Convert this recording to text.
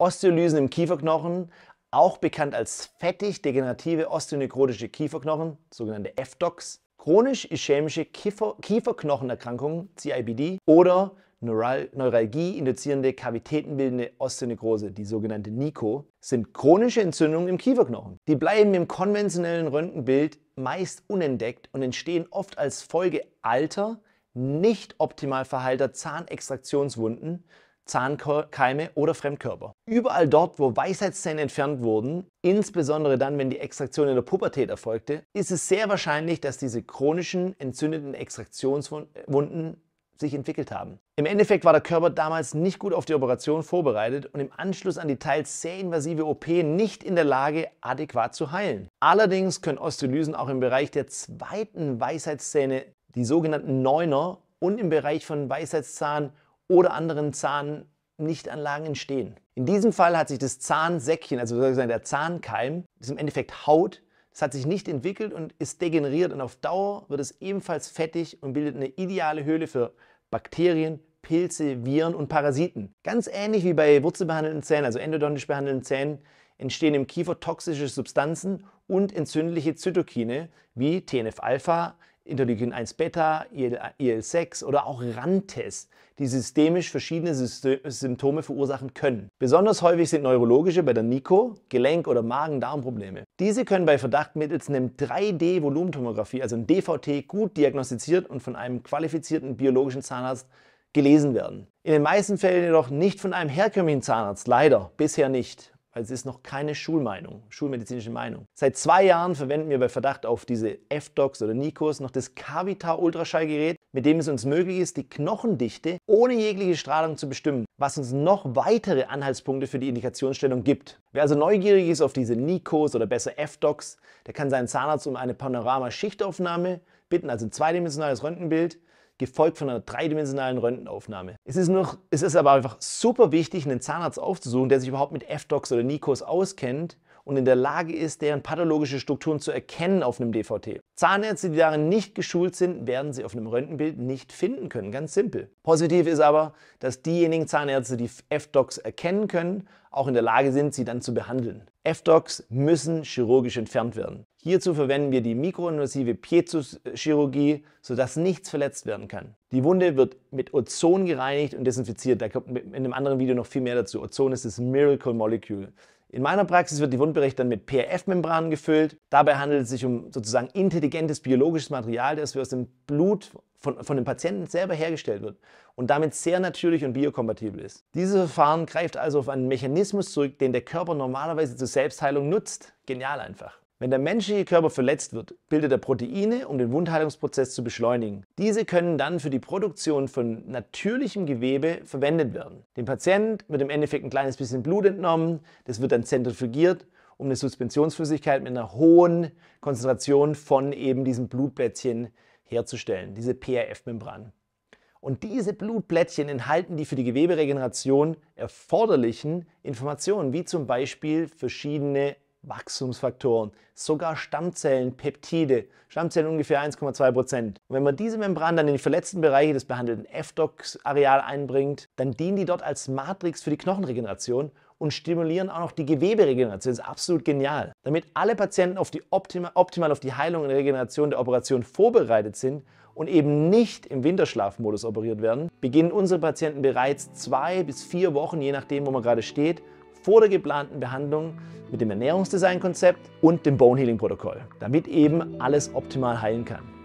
Osteolysen im Kieferknochen, auch bekannt als fettig degenerative osteonekrotische Kieferknochen, sogenannte FDOCs, chronisch-ischämische Kiefer Kieferknochenerkrankungen, CIBD, oder Neural Neuralgie induzierende kavitätenbildende Osteonekrose, die sogenannte NICO, sind chronische Entzündungen im Kieferknochen. Die bleiben im konventionellen Röntgenbild meist unentdeckt und entstehen oft als Folge alter, nicht optimal verheilter Zahnextraktionswunden Zahnkeime oder Fremdkörper. Überall dort, wo Weisheitszähne entfernt wurden, insbesondere dann, wenn die Extraktion in der Pubertät erfolgte, ist es sehr wahrscheinlich, dass diese chronischen, entzündeten Extraktionswunden sich entwickelt haben. Im Endeffekt war der Körper damals nicht gut auf die Operation vorbereitet und im Anschluss an die teils sehr invasive OP nicht in der Lage, adäquat zu heilen. Allerdings können Osteolysen auch im Bereich der zweiten Weisheitszähne, die sogenannten Neuner, und im Bereich von Weisheitszahn oder anderen Zahnnichtanlagen entstehen. In diesem Fall hat sich das Zahnsäckchen, also sozusagen der Zahnkeim, das ist im Endeffekt Haut, das hat sich nicht entwickelt und ist degeneriert und auf Dauer wird es ebenfalls fettig und bildet eine ideale Höhle für Bakterien, Pilze, Viren und Parasiten. Ganz ähnlich wie bei wurzelbehandelten Zähnen, also endodontisch behandelten Zähnen, entstehen im Kiefer toxische Substanzen und entzündliche Zytokine wie TNF-Alpha, Interleukin 1 Beta, IL-6 oder auch RAN-Tests, die systemisch verschiedene Symptome verursachen können. Besonders häufig sind neurologische bei der NICO, Gelenk- oder Magen-Darm-Probleme. Diese können bei Verdacht mittels einem 3D-Volumentomographie, also einem DVT, gut diagnostiziert und von einem qualifizierten biologischen Zahnarzt gelesen werden. In den meisten Fällen jedoch nicht von einem herkömmlichen Zahnarzt, leider bisher nicht weil es ist noch keine Schulmeinung, schulmedizinische Meinung. Seit zwei Jahren verwenden wir bei Verdacht auf diese F-Docs oder Nikos noch das Cavitar-Ultraschallgerät, mit dem es uns möglich ist, die Knochendichte ohne jegliche Strahlung zu bestimmen, was uns noch weitere Anhaltspunkte für die Indikationsstellung gibt. Wer also neugierig ist auf diese Nikos oder besser F-Docs, der kann seinen Zahnarzt um eine Panorama-Schichtaufnahme bitten, also ein zweidimensionales Röntgenbild gefolgt von einer dreidimensionalen Röntgenaufnahme. Es ist, noch, es ist aber einfach super wichtig, einen Zahnarzt aufzusuchen, der sich überhaupt mit F-Docs oder Nikos auskennt und in der Lage ist, deren pathologische Strukturen zu erkennen auf einem DVT. Zahnärzte, die darin nicht geschult sind, werden sie auf einem Röntgenbild nicht finden können. Ganz simpel. Positiv ist aber, dass diejenigen Zahnärzte, die F-Docs erkennen können, auch in der Lage sind, sie dann zu behandeln. F-Docs müssen chirurgisch entfernt werden. Hierzu verwenden wir die mikroinvasive Piezochirurgie, sodass nichts verletzt werden kann. Die Wunde wird mit Ozon gereinigt und desinfiziert. Da kommt in einem anderen Video noch viel mehr dazu. Ozon ist das Miracle Molecule. In meiner Praxis wird die Wundbereich dann mit PRF-Membranen gefüllt. Dabei handelt es sich um sozusagen intelligentes biologisches Material, das aus dem Blut von, von den Patienten selber hergestellt wird und damit sehr natürlich und biokompatibel ist. Dieses Verfahren greift also auf einen Mechanismus zurück, den der Körper normalerweise zur Selbstheilung nutzt. Genial einfach. Wenn der menschliche Körper verletzt wird, bildet er Proteine, um den Wundheilungsprozess zu beschleunigen. Diese können dann für die Produktion von natürlichem Gewebe verwendet werden. Dem Patient wird im Endeffekt ein kleines bisschen Blut entnommen, das wird dann zentrifugiert, um eine Suspensionsflüssigkeit mit einer hohen Konzentration von eben diesen Blutplättchen herzustellen, diese PRF-Membran. Und diese Blutplättchen enthalten die für die Geweberegeneration erforderlichen Informationen, wie zum Beispiel verschiedene Wachstumsfaktoren, sogar Stammzellen, Peptide, Stammzellen ungefähr 1,2 Prozent. Und wenn man diese Membran dann in die verletzten Bereiche des behandelten f docs areal einbringt, dann dienen die dort als Matrix für die Knochenregeneration und stimulieren auch noch die Geweberegeneration. Das ist absolut genial. Damit alle Patienten auf die optima, optimal auf die Heilung und Regeneration der Operation vorbereitet sind und eben nicht im Winterschlafmodus operiert werden, beginnen unsere Patienten bereits zwei bis vier Wochen, je nachdem, wo man gerade steht, vor der geplanten Behandlung mit dem Ernährungsdesign-Konzept und dem Bone Healing-Protokoll, damit eben alles optimal heilen kann.